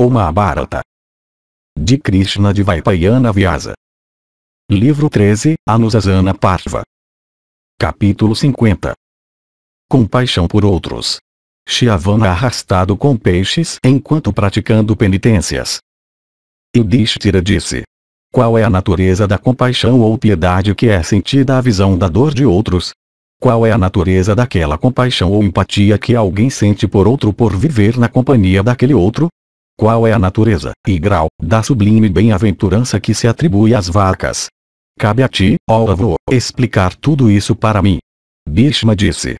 O Mahabharata. De Krishna de Vaipayana Vyasa. Livro 13, Anusasana Parva. Capítulo 50. Compaixão por outros. Shyavana arrastado com peixes enquanto praticando penitências. Yudhishthira disse. Qual é a natureza da compaixão ou piedade que é sentida à visão da dor de outros? Qual é a natureza daquela compaixão ou empatia que alguém sente por outro por viver na companhia daquele outro? Qual é a natureza, e grau, da sublime bem-aventurança que se atribui às vacas? Cabe a ti, ó avô, explicar tudo isso para mim. Bhishma disse.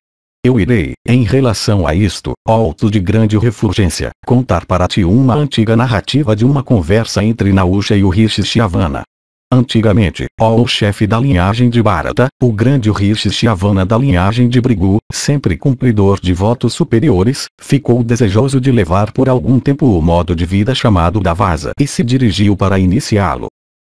Eu irei, em relação a isto, alto de grande refulgência, contar para ti uma antiga narrativa de uma conversa entre Nausha e o Rishi Shyavana. Antigamente, o chefe da linhagem de Bharata, o grande Rishishavana da linhagem de Brigu, sempre cumpridor de votos superiores, ficou desejoso de levar por algum tempo o modo de vida chamado Davasa e se dirigiu para iniciá-lo.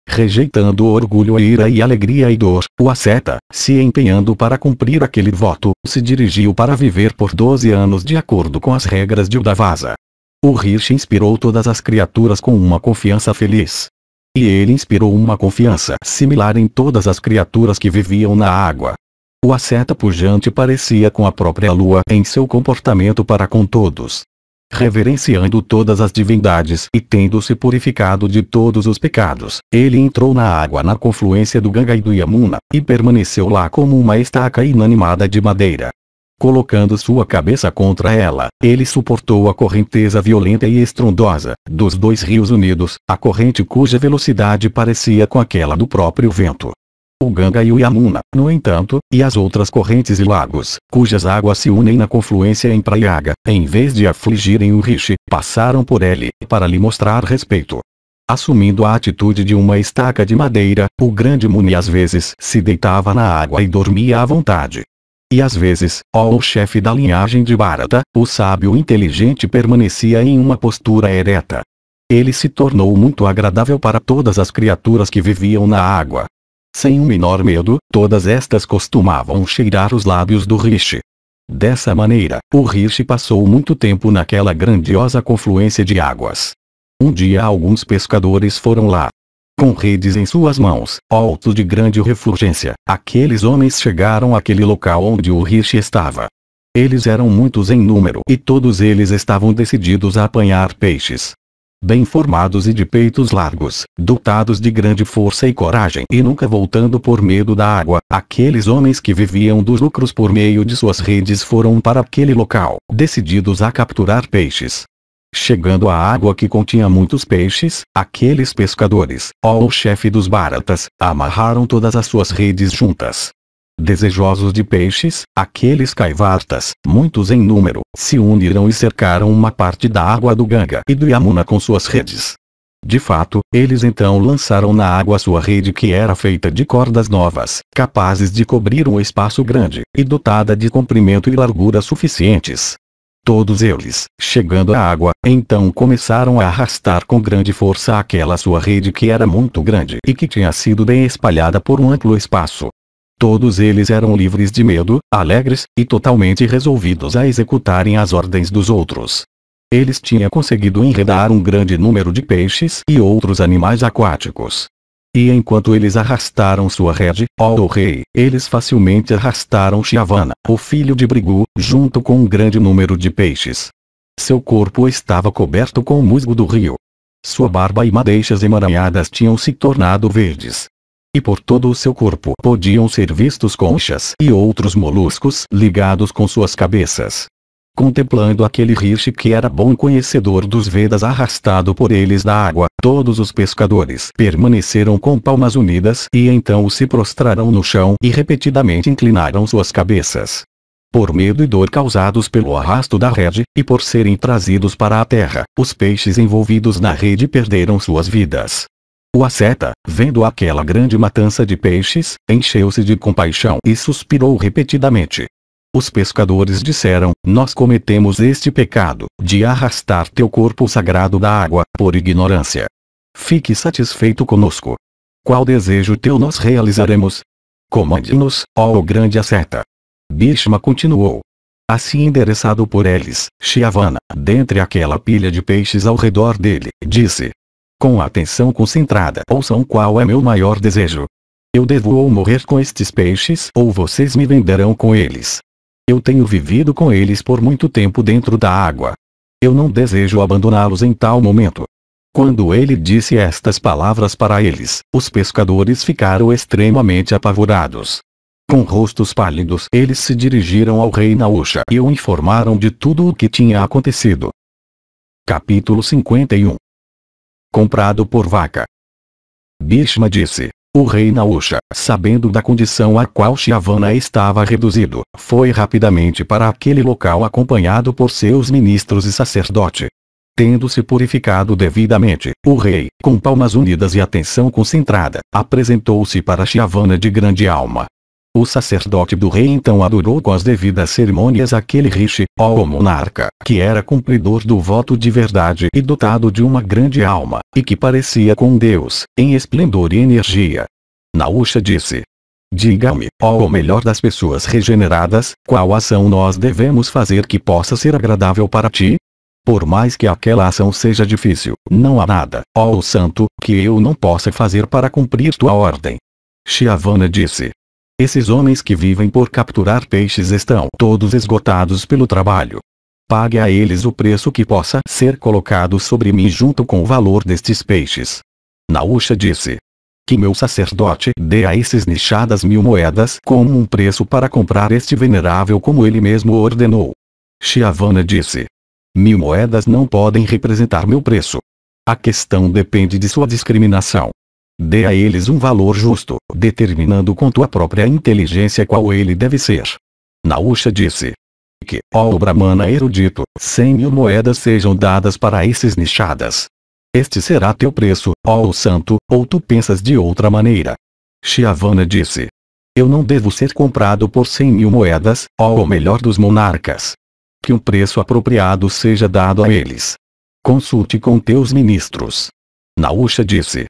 Rejeitando orgulho, ira e alegria e dor, o asceta, se empenhando para cumprir aquele voto, se dirigiu para viver por 12 anos de acordo com as regras de Udavasa. O Rishi inspirou todas as criaturas com uma confiança feliz, e ele inspirou uma confiança similar em todas as criaturas que viviam na água. O asceta pujante parecia com a própria lua em seu comportamento para com todos. Reverenciando todas as divindades e tendo-se purificado de todos os pecados, ele entrou na água na confluência do Ganga e do Yamuna, e permaneceu lá como uma estaca inanimada de madeira. Colocando sua cabeça contra ela, ele suportou a correnteza violenta e estrondosa dos dois rios unidos, a corrente cuja velocidade parecia com aquela do próprio vento. O Ganga e o Yamuna, no entanto, e as outras correntes e lagos, cujas águas se unem na confluência em Prayaga, em vez de afligirem o Rishi, passaram por ele, para lhe mostrar respeito. Assumindo a atitude de uma estaca de madeira, o grande Muni às vezes se deitava na água e dormia à vontade. E às vezes, ó o chefe da linhagem de Bharata, o sábio inteligente permanecia em uma postura ereta. Ele se tornou muito agradável para todas as criaturas que viviam na água. Sem o um menor medo, todas estas costumavam cheirar os lábios do Rishi. Dessa maneira, o Rishi passou muito tempo naquela grandiosa confluência de águas. Um dia alguns pescadores foram lá, com redes em suas mãos, alto de grande refulgência. Aqueles homens chegaram àquele local onde o riche estava. Eles eram muitos em número e todos eles estavam decididos a apanhar peixes. Bem formados e de peitos largos, dotados de grande força e coragem e nunca voltando por medo da água, aqueles homens que viviam dos lucros por meio de suas redes foram para aquele local, decididos a capturar peixes. Chegando à água que continha muitos peixes, aqueles pescadores, ó o chefe dos baratas, amarraram todas as suas redes juntas. Desejosos de peixes, aqueles caivartas, muitos em número, se uniram e cercaram uma parte da água do Ganga e do Yamuna com suas redes. De fato, eles então lançaram na água sua rede que era feita de cordas novas, capazes de cobrir um espaço grande, e dotada de comprimento e largura suficientes, Todos eles, chegando à água, então começaram a arrastar com grande força aquela sua rede que era muito grande e que tinha sido bem espalhada por um amplo espaço. Todos eles eram livres de medo, alegres, e totalmente resolvidos a executarem as ordens dos outros. Eles tinham conseguido enredar um grande número de peixes e outros animais aquáticos, e enquanto eles arrastaram sua rede, ó oh, rei, eles facilmente arrastaram Chiavana, o filho de Brigu, junto com um grande número de peixes. Seu corpo estava coberto com o musgo do rio. Sua barba e madeixas emaranhadas tinham se tornado verdes. E por todo o seu corpo podiam ser vistos conchas e outros moluscos ligados com suas cabeças contemplando aquele Rishi que era bom conhecedor dos Vedas arrastado por eles da água. Todos os pescadores permaneceram com palmas unidas e então se prostraram no chão e repetidamente inclinaram suas cabeças. Por medo e dor causados pelo arrasto da rede, e por serem trazidos para a terra, os peixes envolvidos na rede perderam suas vidas. O asceta, vendo aquela grande matança de peixes, encheu-se de compaixão e suspirou repetidamente, os pescadores disseram, nós cometemos este pecado, de arrastar teu corpo sagrado da água, por ignorância. Fique satisfeito conosco. Qual desejo teu nós realizaremos? Comande-nos, ó grande acerta. Bhishma continuou. Assim endereçado por eles, Chiavana, dentre aquela pilha de peixes ao redor dele, disse. Com atenção concentrada ouçam qual é meu maior desejo. Eu devo ou morrer com estes peixes ou vocês me venderão com eles. Eu tenho vivido com eles por muito tempo dentro da água. Eu não desejo abandoná-los em tal momento. Quando ele disse estas palavras para eles, os pescadores ficaram extremamente apavorados. Com rostos pálidos, eles se dirigiram ao rei Naúcha e o informaram de tudo o que tinha acontecido. Capítulo 51 Comprado por vaca. Bishma disse: o rei Nausha, sabendo da condição a qual Chiavana estava reduzido, foi rapidamente para aquele local acompanhado por seus ministros e sacerdote. Tendo se purificado devidamente, o rei, com palmas unidas e atenção concentrada, apresentou-se para Chiavana de grande alma, o sacerdote do rei então adorou com as devidas cerimônias aquele riche, ó monarca, que era cumpridor do voto de verdade e dotado de uma grande alma, e que parecia com Deus, em esplendor e energia. Naúcha disse. Diga-me, ó melhor das pessoas regeneradas, qual ação nós devemos fazer que possa ser agradável para ti? Por mais que aquela ação seja difícil, não há nada, ó santo, que eu não possa fazer para cumprir tua ordem. Chiavana disse. Esses homens que vivem por capturar peixes estão todos esgotados pelo trabalho. Pague a eles o preço que possa ser colocado sobre mim junto com o valor destes peixes. Naúcha disse. Que meu sacerdote dê a esses nichadas mil moedas como um preço para comprar este venerável como ele mesmo ordenou. Chiavana disse. Mil moedas não podem representar meu preço. A questão depende de sua discriminação. Dê a eles um valor justo, determinando com tua própria inteligência qual ele deve ser. Nausha disse. Que, ó Brahmana erudito, cem mil moedas sejam dadas para esses nichadas. Este será teu preço, ó santo, ou tu pensas de outra maneira. Chiavana disse. Eu não devo ser comprado por cem mil moedas, ó o melhor dos monarcas. Que um preço apropriado seja dado a eles. Consulte com teus ministros. Naúcha disse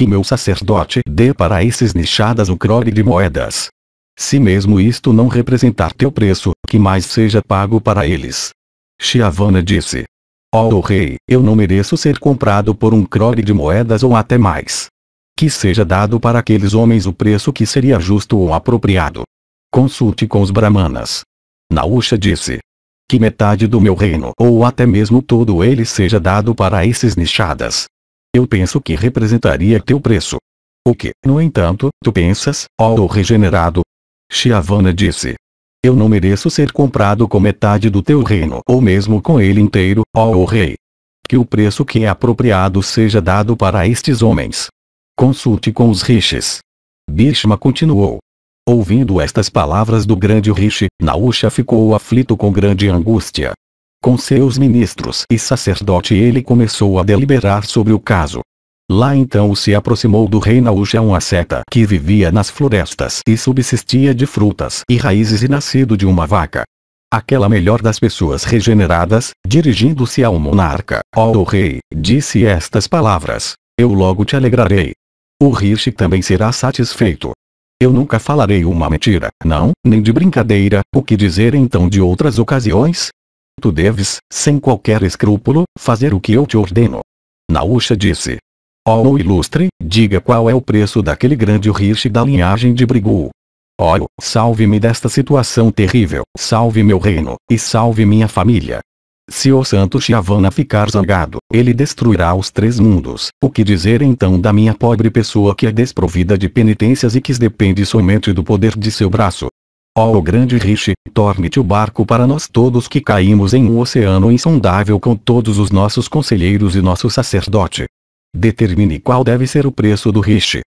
que meu sacerdote dê para esses nichadas o crore de moedas. Se mesmo isto não representar teu preço, que mais seja pago para eles. Chiavana disse. Ó oh, rei, eu não mereço ser comprado por um crore de moedas ou até mais. Que seja dado para aqueles homens o preço que seria justo ou apropriado. Consulte com os brahmanas. Naúcha disse. Que metade do meu reino ou até mesmo todo ele seja dado para esses nichadas eu penso que representaria teu preço. O que, no entanto, tu pensas, ó oh regenerado? Chiavana disse. Eu não mereço ser comprado com metade do teu reino ou mesmo com ele inteiro, ó oh rei. Que o preço que é apropriado seja dado para estes homens. Consulte com os rishis. Bhishma continuou. Ouvindo estas palavras do grande rishi, Nausha ficou aflito com grande angústia. Com seus ministros e sacerdote ele começou a deliberar sobre o caso. Lá então se aproximou do rei Naúcha um asceta que vivia nas florestas e subsistia de frutas e raízes e nascido de uma vaca. Aquela melhor das pessoas regeneradas, dirigindo-se ao monarca, ó oh, rei, disse estas palavras, eu logo te alegrarei. O Rishi também será satisfeito. Eu nunca falarei uma mentira, não, nem de brincadeira, o que dizer então de outras ocasiões? Tu deves, sem qualquer escrúpulo, fazer o que eu te ordeno. Naúcha disse. Oh ilustre, diga qual é o preço daquele grande riche da linhagem de Brigu. oh, salve-me desta situação terrível, salve meu reino, e salve minha família. Se o santo Shivana ficar zangado, ele destruirá os três mundos. O que dizer então da minha pobre pessoa que é desprovida de penitências e que depende somente do poder de seu braço? Ó oh, grande Rishi, torne-te o barco para nós todos que caímos em um oceano insondável com todos os nossos conselheiros e nosso sacerdote. Determine qual deve ser o preço do Rishi.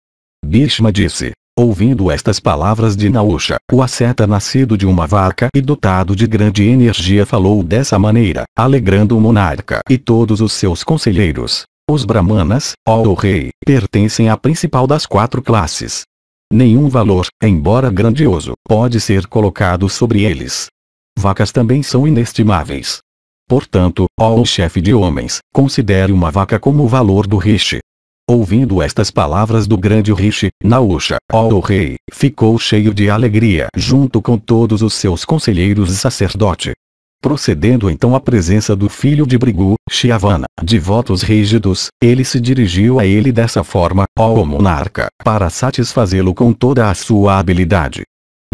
Bhishma disse. Ouvindo estas palavras de Nausha, o asceta nascido de uma vaca e dotado de grande energia falou dessa maneira, alegrando o monarca e todos os seus conselheiros. Os brahmanas, ó rei, pertencem à principal das quatro classes, Nenhum valor, embora grandioso, pode ser colocado sobre eles. Vacas também são inestimáveis. Portanto, ó o chefe de homens, considere uma vaca como o valor do riche. Ouvindo estas palavras do grande riche, Naúcha, ó o rei, ficou cheio de alegria junto com todos os seus conselheiros e sacerdote. Procedendo então à presença do filho de Brigu, Chiavana, de votos rígidos, ele se dirigiu a ele dessa forma, ó monarca, para satisfazê-lo com toda a sua habilidade.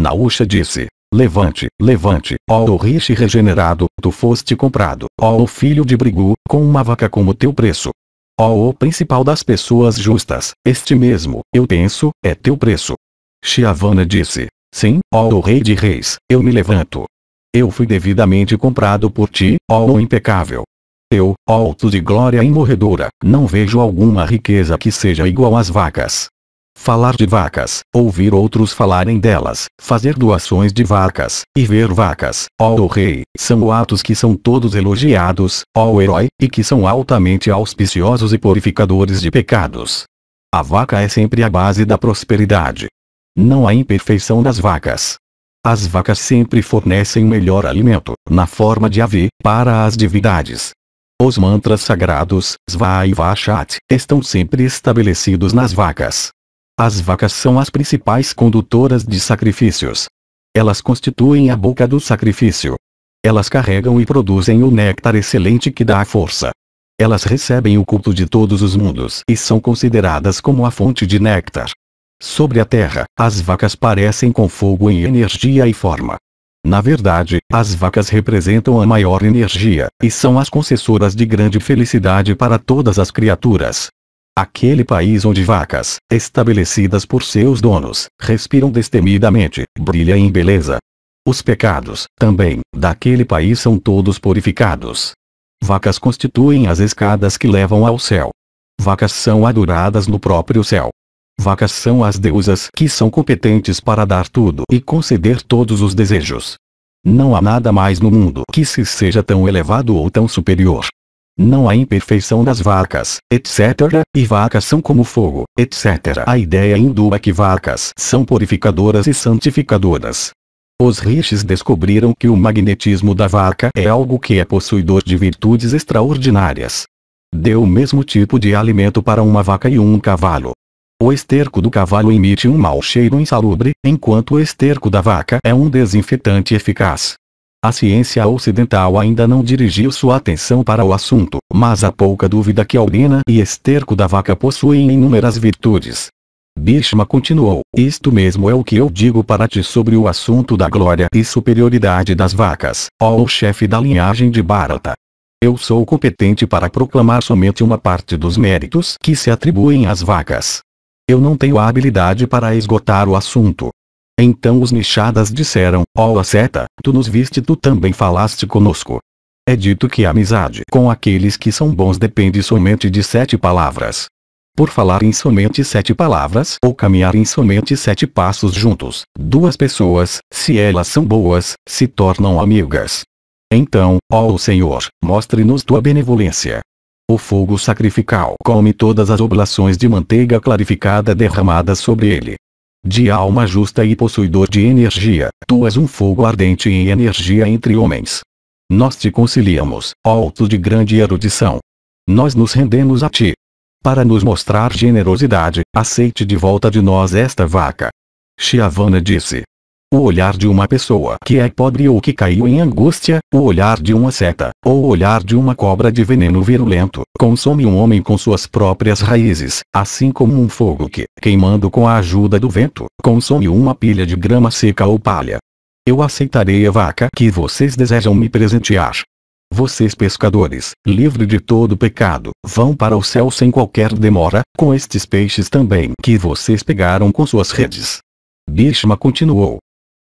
Naúcha disse, Levante, levante, ó o riche regenerado, tu foste comprado, ó o filho de Brigu, com uma vaca como teu preço. Ó o principal das pessoas justas, este mesmo, eu penso, é teu preço. Chiavana disse, sim, ó o rei de reis, eu me levanto, eu fui devidamente comprado por ti, ó impecável. Eu, alto de glória imorredora, não vejo alguma riqueza que seja igual às vacas. Falar de vacas, ouvir outros falarem delas, fazer doações de vacas, e ver vacas, ó rei, são atos que são todos elogiados, ó herói, e que são altamente auspiciosos e purificadores de pecados. A vaca é sempre a base da prosperidade. Não há imperfeição das vacas, as vacas sempre fornecem melhor alimento, na forma de ave, para as divindades. Os mantras sagrados, Sva e Vachat, estão sempre estabelecidos nas vacas. As vacas são as principais condutoras de sacrifícios. Elas constituem a boca do sacrifício. Elas carregam e produzem o néctar excelente que dá a força. Elas recebem o culto de todos os mundos e são consideradas como a fonte de néctar. Sobre a terra, as vacas parecem com fogo em energia e forma. Na verdade, as vacas representam a maior energia, e são as concessoras de grande felicidade para todas as criaturas. Aquele país onde vacas, estabelecidas por seus donos, respiram destemidamente, brilha em beleza. Os pecados, também, daquele país são todos purificados. Vacas constituem as escadas que levam ao céu. Vacas são adoradas no próprio céu. Vacas são as deusas que são competentes para dar tudo e conceder todos os desejos. Não há nada mais no mundo que se seja tão elevado ou tão superior. Não há imperfeição das vacas, etc., e vacas são como fogo, etc. A ideia hindu é que vacas são purificadoras e santificadoras. Os rishis descobriram que o magnetismo da vaca é algo que é possuidor de virtudes extraordinárias. Deu o mesmo tipo de alimento para uma vaca e um cavalo. O esterco do cavalo emite um mau cheiro insalubre, enquanto o esterco da vaca é um desinfetante eficaz. A ciência ocidental ainda não dirigiu sua atenção para o assunto, mas há pouca dúvida que a urina e esterco da vaca possuem inúmeras virtudes. Bishma continuou, isto mesmo é o que eu digo para ti sobre o assunto da glória e superioridade das vacas, ó chefe da linhagem de Bharata. Eu sou competente para proclamar somente uma parte dos méritos que se atribuem às vacas. Eu não tenho a habilidade para esgotar o assunto. Então os nichadas disseram, ó oh, Aceta, tu nos viste tu também falaste conosco. É dito que a amizade com aqueles que são bons depende somente de sete palavras. Por falar em somente sete palavras ou caminhar em somente sete passos juntos, duas pessoas, se elas são boas, se tornam amigas. Então, ó Senhor, mostre-nos tua benevolência. O fogo sacrificial come todas as oblações de manteiga clarificada derramadas sobre ele. De alma justa e possuidor de energia, tu és um fogo ardente em energia entre homens. Nós te conciliamos, alto de grande erudição. Nós nos rendemos a ti. Para nos mostrar generosidade, aceite de volta de nós esta vaca. Chiavana disse o olhar de uma pessoa que é pobre ou que caiu em angústia, o olhar de uma seta, ou o olhar de uma cobra de veneno virulento, consome um homem com suas próprias raízes, assim como um fogo que, queimando com a ajuda do vento, consome uma pilha de grama seca ou palha. Eu aceitarei a vaca que vocês desejam me presentear. Vocês pescadores, livre de todo pecado, vão para o céu sem qualquer demora, com estes peixes também que vocês pegaram com suas redes. Bhishma continuou,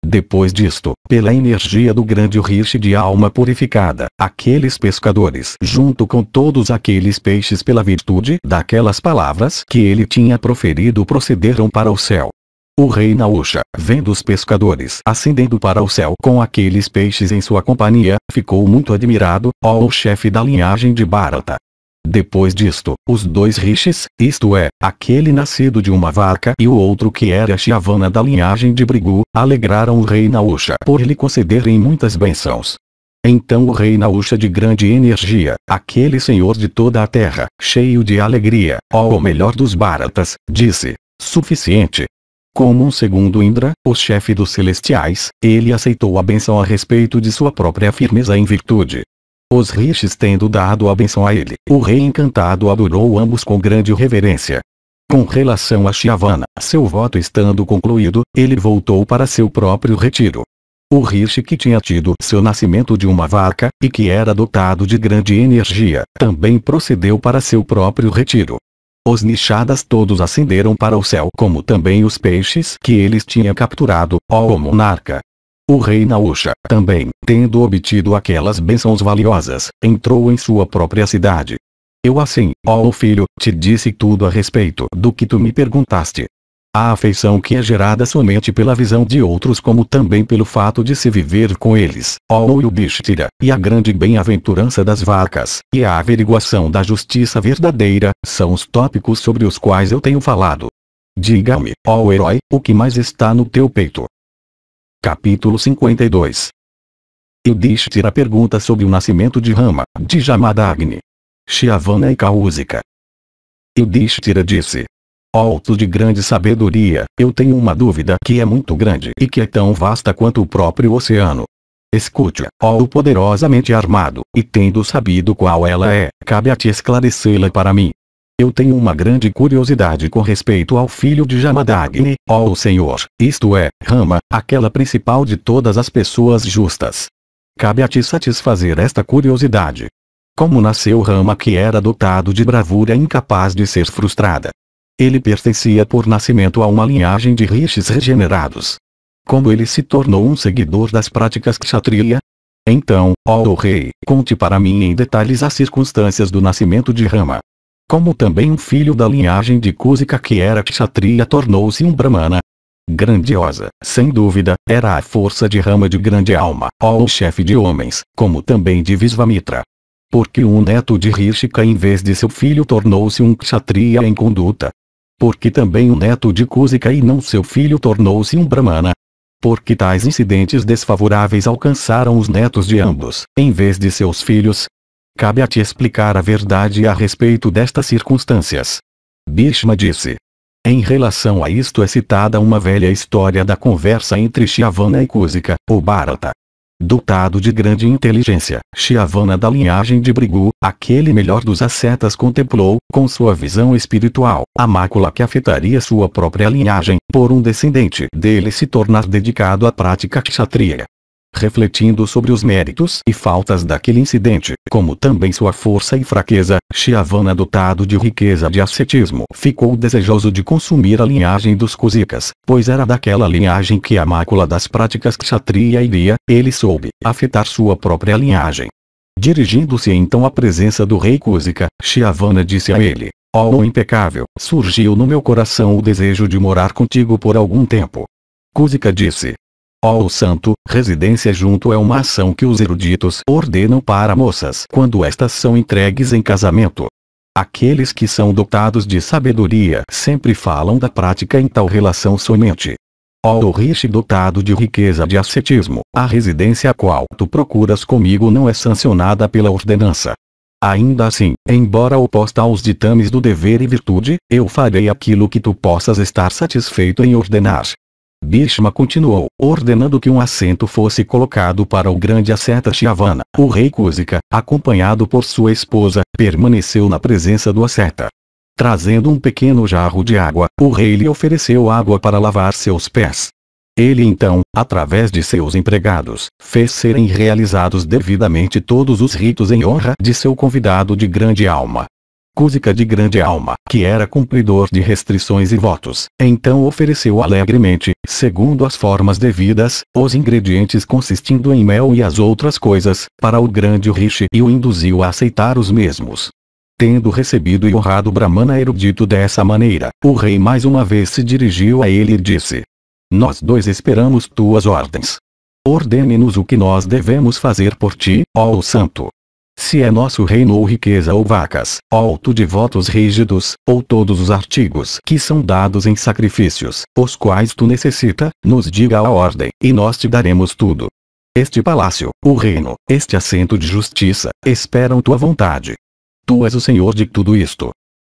depois disto, pela energia do grande riche de alma purificada, aqueles pescadores, junto com todos aqueles peixes pela virtude daquelas palavras que ele tinha proferido procederam para o céu. O rei Naúcha, vendo os pescadores ascendendo para o céu com aqueles peixes em sua companhia, ficou muito admirado, ó o chefe da linhagem de Bharata, depois disto, os dois rishis, isto é, aquele nascido de uma vaca e o outro que era Chiavana da linhagem de Brigu, alegraram o rei Naúcha por lhe concederem muitas bênçãos. Então o rei Naúcha de grande energia, aquele senhor de toda a terra, cheio de alegria, ou o melhor dos Baratas, disse, suficiente, como um segundo Indra, o chefe dos celestiais, ele aceitou a benção a respeito de sua própria firmeza em virtude, os rishis tendo dado a benção a ele. O rei encantado adorou ambos com grande reverência. Com relação a Shyavana, seu voto estando concluído, ele voltou para seu próprio retiro. O Rishi que tinha tido seu nascimento de uma vaca, e que era dotado de grande energia, também procedeu para seu próprio retiro. Os nichadas todos ascenderam para o céu como também os peixes que eles tinham capturado, ó monarca. O rei Naúcha, também, tendo obtido aquelas bênçãos valiosas, entrou em sua própria cidade. Eu assim, ó filho, te disse tudo a respeito do que tu me perguntaste. A afeição que é gerada somente pela visão de outros como também pelo fato de se viver com eles, ó Yudhishthira, e a grande bem-aventurança das vacas, e a averiguação da justiça verdadeira, são os tópicos sobre os quais eu tenho falado. Diga-me, ó herói, o que mais está no teu peito. Capítulo 52 Yudhishthir pergunta sobre o nascimento de Rama, de Jamadagni, Shyavana e Kausika. Yudhishthira disse. Alto de grande sabedoria, eu tenho uma dúvida que é muito grande e que é tão vasta quanto o próprio oceano. Escute-a, ó poderosamente armado, e tendo sabido qual ela é, cabe a te esclarecê-la para mim, eu tenho uma grande curiosidade com respeito ao filho de Jamadagni, ó oh Senhor, isto é, Rama, aquela principal de todas as pessoas justas. Cabe a ti satisfazer esta curiosidade. Como nasceu Rama que era dotado de bravura incapaz de ser frustrada? Ele pertencia por nascimento a uma linhagem de rixes regenerados. Como ele se tornou um seguidor das práticas kshatriya? Então, ó oh rei, conte para mim em detalhes as circunstâncias do nascimento de Rama. Como também um filho da linhagem de Kusika que era Kshatriya tornou-se um Brahmana. Grandiosa, sem dúvida, era a força de rama de grande alma, ou chefe de homens, como também de Visvamitra. Porque um neto de Rishika em vez de seu filho tornou-se um Kshatriya em conduta. Porque também um neto de Kusika e não seu filho tornou-se um Brahmana. Porque tais incidentes desfavoráveis alcançaram os netos de ambos, em vez de seus filhos, Cabe a te explicar a verdade a respeito destas circunstâncias. Bhishma disse. Em relação a isto é citada uma velha história da conversa entre Shyavana e Kusika, ou Bharata. Dotado de grande inteligência, Shyavana da linhagem de Brigu, aquele melhor dos ascetas contemplou, com sua visão espiritual, a mácula que afetaria sua própria linhagem, por um descendente dele se tornar dedicado à prática kshatriya refletindo sobre os méritos e faltas daquele incidente, como também sua força e fraqueza, Chiavana dotado de riqueza de ascetismo ficou desejoso de consumir a linhagem dos Kuzikas, pois era daquela linhagem que a mácula das práticas kshatriya iria, ele soube, afetar sua própria linhagem. Dirigindo-se então à presença do rei Kuzika, Chiavana disse a ele, Ó oh, impecável, surgiu no meu coração o desejo de morar contigo por algum tempo. Kuzika disse, Ó oh, santo, residência junto é uma ação que os eruditos ordenam para moças quando estas são entregues em casamento. Aqueles que são dotados de sabedoria sempre falam da prática em tal relação somente. Ó oh, riche dotado de riqueza de ascetismo, a residência a qual tu procuras comigo não é sancionada pela ordenança. Ainda assim, embora oposta aos ditames do dever e virtude, eu farei aquilo que tu possas estar satisfeito em ordenar, Bhishma continuou, ordenando que um assento fosse colocado para o grande asceta Shyavana. O rei Kusika, acompanhado por sua esposa, permaneceu na presença do asceta. Trazendo um pequeno jarro de água, o rei lhe ofereceu água para lavar seus pés. Ele então, através de seus empregados, fez serem realizados devidamente todos os ritos em honra de seu convidado de grande alma. Cúsica de grande alma, que era cumpridor de restrições e votos, então ofereceu alegremente, segundo as formas devidas, os ingredientes consistindo em mel e as outras coisas, para o grande Rishi e o induziu a aceitar os mesmos. Tendo recebido e honrado Brahmana erudito dessa maneira, o rei mais uma vez se dirigiu a ele e disse: Nós dois esperamos tuas ordens. Ordene-nos o que nós devemos fazer por ti, ó santo se é nosso reino ou riqueza ou vacas, alto de votos rígidos, ou todos os artigos que são dados em sacrifícios, os quais tu necessita, nos diga a ordem, e nós te daremos tudo. Este palácio, o reino, este assento de justiça, esperam tua vontade. Tu és o senhor de tudo isto.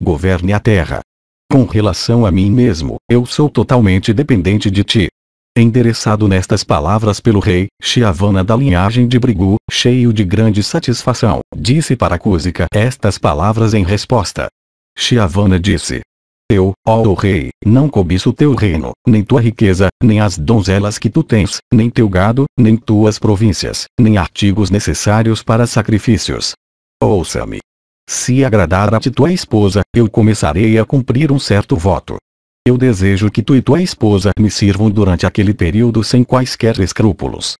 Governe a terra. Com relação a mim mesmo, eu sou totalmente dependente de ti. É endereçado nestas palavras pelo rei, Chiavana da linhagem de Brigu, cheio de grande satisfação, disse para Cúzica estas palavras em resposta. Chiavana disse. Eu, ó rei, não cobiço teu reino, nem tua riqueza, nem as donzelas que tu tens, nem teu gado, nem tuas províncias, nem artigos necessários para sacrifícios. Ouça-me. Se agradar a ti tua esposa, eu começarei a cumprir um certo voto, eu desejo que tu e tua esposa me sirvam durante aquele período sem quaisquer escrúpulos.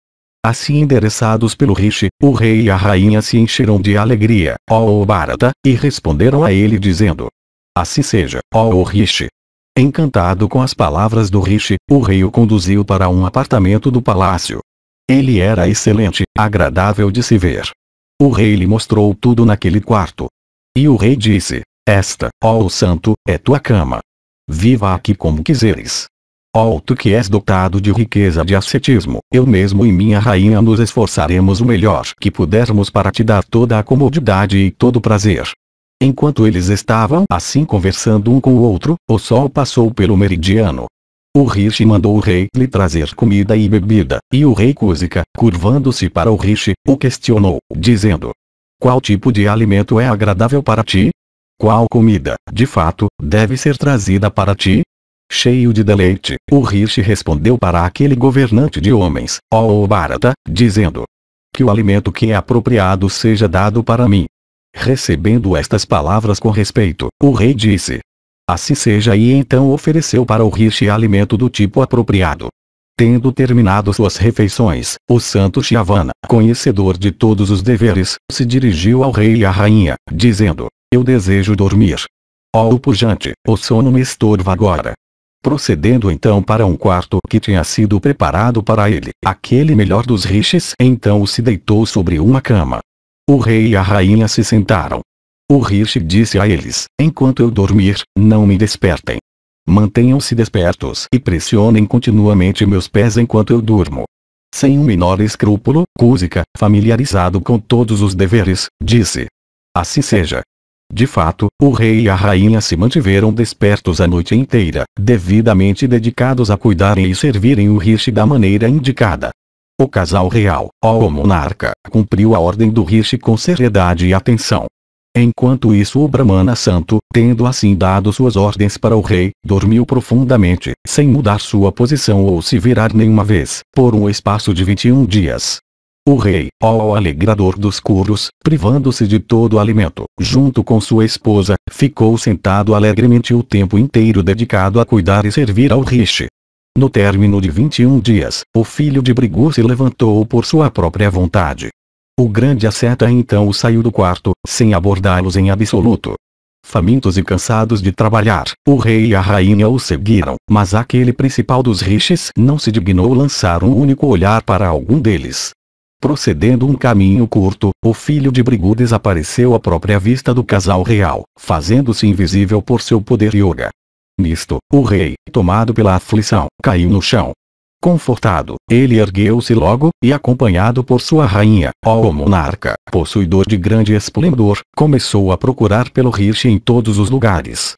Assim endereçados pelo Rishi, o rei e a rainha se encheram de alegria, ó oh Bharata, e responderam a ele dizendo. Assim seja, ó oh Rishi. Encantado com as palavras do Rishi, o rei o conduziu para um apartamento do palácio. Ele era excelente, agradável de se ver. O rei lhe mostrou tudo naquele quarto. E o rei disse, esta, ó oh santo, é tua cama. Viva aqui como quiseres. Ó tu que és dotado de riqueza de ascetismo, eu mesmo e minha rainha nos esforçaremos o melhor que pudermos para te dar toda a comodidade e todo o prazer. Enquanto eles estavam assim conversando um com o outro, o sol passou pelo meridiano. O Rishi mandou o rei lhe trazer comida e bebida, e o rei Kuzika, curvando-se para o Rishi, o questionou, dizendo: Qual tipo de alimento é agradável para ti? Qual comida, de fato, deve ser trazida para ti? Cheio de deleite, o Rishi respondeu para aquele governante de homens, ó oh Bharata, dizendo: Que o alimento que é apropriado seja dado para mim. Recebendo estas palavras com respeito, o rei disse: Assim seja, e então ofereceu para o Rishi alimento do tipo apropriado. Tendo terminado suas refeições, o santo Shyavana, conhecedor de todos os deveres, se dirigiu ao rei e à rainha, dizendo: eu desejo dormir. Oh pujante, o sono me estorva agora. Procedendo então para um quarto que tinha sido preparado para ele, aquele melhor dos rixes então se deitou sobre uma cama. O rei e a rainha se sentaram. O riche disse a eles: Enquanto eu dormir, não me despertem. Mantenham-se despertos e pressionem continuamente meus pés enquanto eu durmo. Sem o um menor escrúpulo, Kuzika, familiarizado com todos os deveres, disse: Assim seja. De fato, o rei e a rainha se mantiveram despertos a noite inteira, devidamente dedicados a cuidarem e servirem o Rishi da maneira indicada. O casal real, ó monarca, cumpriu a ordem do Rishi com seriedade e atenção. Enquanto isso o Brahmana santo, tendo assim dado suas ordens para o rei, dormiu profundamente, sem mudar sua posição ou se virar nenhuma vez, por um espaço de 21 dias. O rei, ó alegrador dos curos, privando-se de todo alimento, junto com sua esposa, ficou sentado alegremente o tempo inteiro dedicado a cuidar e servir ao riche. No término de 21 dias, o filho de Brigu se levantou por sua própria vontade. O grande asceta então saiu do quarto, sem abordá-los em absoluto. Famintos e cansados de trabalhar, o rei e a rainha o seguiram, mas aquele principal dos riches não se dignou lançar um único olhar para algum deles. Procedendo um caminho curto, o filho de Brigu desapareceu à própria vista do casal real, fazendo-se invisível por seu poder yoga. Nisto, o rei, tomado pela aflição, caiu no chão. Confortado, ele ergueu-se logo, e acompanhado por sua rainha, ó monarca, possuidor de grande esplendor, começou a procurar pelo Rishi em todos os lugares.